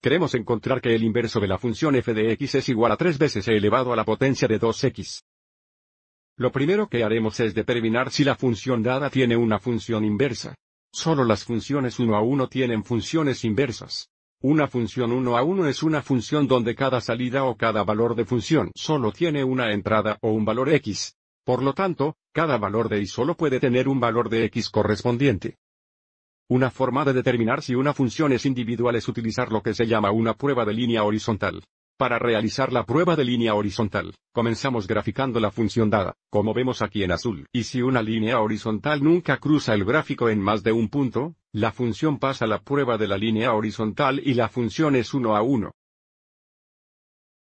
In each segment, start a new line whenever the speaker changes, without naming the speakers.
queremos encontrar que el inverso de la función f de x es igual a 3 veces e elevado a la potencia de 2x. Lo primero que haremos es determinar si la función dada tiene una función inversa. Solo las funciones 1 a 1 tienen funciones inversas. Una función 1 a 1 es una función donde cada salida o cada valor de función solo tiene una entrada o un valor x. Por lo tanto, cada valor de y solo puede tener un valor de x correspondiente. Una forma de determinar si una función es individual es utilizar lo que se llama una prueba de línea horizontal. Para realizar la prueba de línea horizontal, comenzamos graficando la función dada, como vemos aquí en azul. Y si una línea horizontal nunca cruza el gráfico en más de un punto, la función pasa la prueba de la línea horizontal y la función es uno a uno.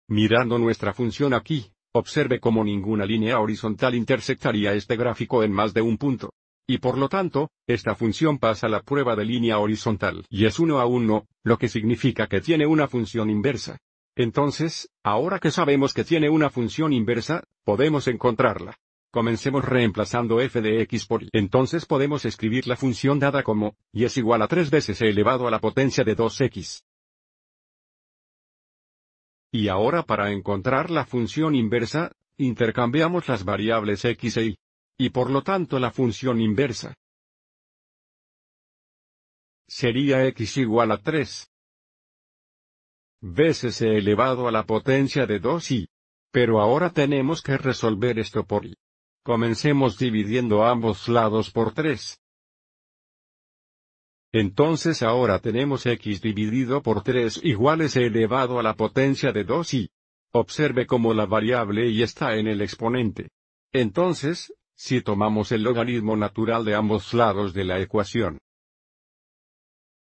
Mirando nuestra función aquí, observe cómo ninguna línea horizontal intersectaría este gráfico en más de un punto. Y por lo tanto, esta función pasa la prueba de línea horizontal y es 1 a 1, lo que significa que tiene una función inversa. Entonces, ahora que sabemos que tiene una función inversa, podemos encontrarla. Comencemos reemplazando f de x por y. Entonces podemos escribir la función dada como, y es igual a 3 veces e elevado a la potencia de 2x. Y ahora para encontrar la función inversa, intercambiamos las variables x e y y por lo tanto la función inversa sería x igual a 3 veces e elevado a la potencia de 2 y. Pero ahora tenemos que resolver esto por y. Comencemos dividiendo ambos lados por 3. Entonces ahora tenemos x dividido por 3 iguales e elevado a la potencia de 2 y. Observe cómo la variable y está en el exponente. Entonces, si tomamos el logaritmo natural de ambos lados de la ecuación.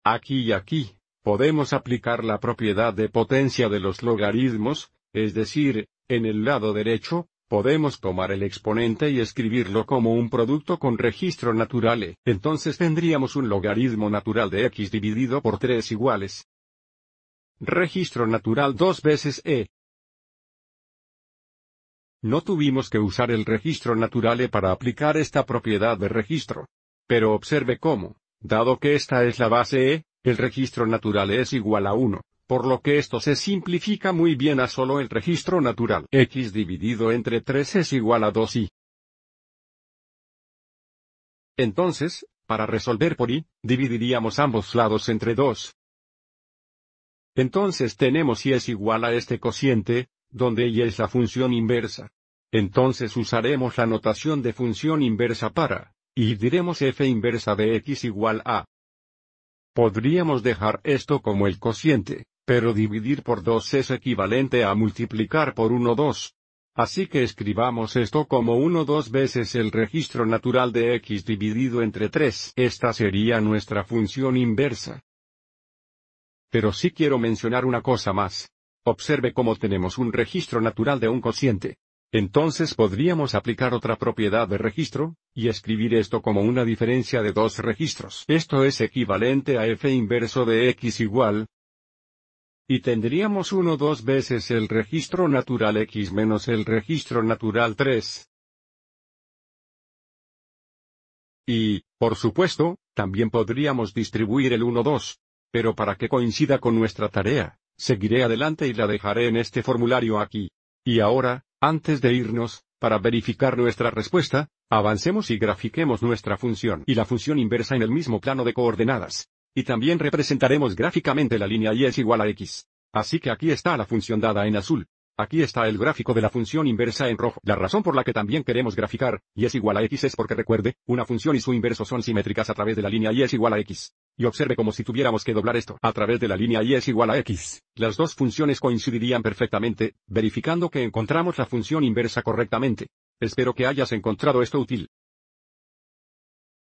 Aquí y aquí, podemos aplicar la propiedad de potencia de los logaritmos, es decir, en el lado derecho, podemos tomar el exponente y escribirlo como un producto con registro natural. e. Entonces tendríamos un logaritmo natural de x dividido por 3 iguales registro natural 2 veces e, no tuvimos que usar el registro natural E para aplicar esta propiedad de registro. Pero observe cómo, dado que esta es la base E, el registro natural es igual a 1, por lo que esto se simplifica muy bien a solo el registro natural. X dividido entre 3 es igual a 2 i. Entonces, para resolver por i, dividiríamos ambos lados entre 2. Entonces tenemos y es igual a este cociente, donde y es la función inversa. Entonces usaremos la notación de función inversa para, y diremos f inversa de x igual a. Podríamos dejar esto como el cociente, pero dividir por 2 es equivalente a multiplicar por 1 2. Así que escribamos esto como 1 2 veces el registro natural de x dividido entre 3. Esta sería nuestra función inversa. Pero sí quiero mencionar una cosa más. Observe cómo tenemos un registro natural de un cociente. Entonces podríamos aplicar otra propiedad de registro, y escribir esto como una diferencia de dos registros. Esto es equivalente a f inverso de x igual, y tendríamos 1 dos veces el registro natural x menos el registro natural 3. Y, por supuesto, también podríamos distribuir el 1-2. Pero para que coincida con nuestra tarea, Seguiré adelante y la dejaré en este formulario aquí. Y ahora, antes de irnos, para verificar nuestra respuesta, avancemos y grafiquemos nuestra función y la función inversa en el mismo plano de coordenadas. Y también representaremos gráficamente la línea y es igual a x. Así que aquí está la función dada en azul. Aquí está el gráfico de la función inversa en rojo. La razón por la que también queremos graficar, y es igual a x es porque recuerde, una función y su inverso son simétricas a través de la línea y es igual a x. Y observe como si tuviéramos que doblar esto a través de la línea y es igual a x. Las dos funciones coincidirían perfectamente, verificando que encontramos la función inversa correctamente. Espero que hayas encontrado esto útil.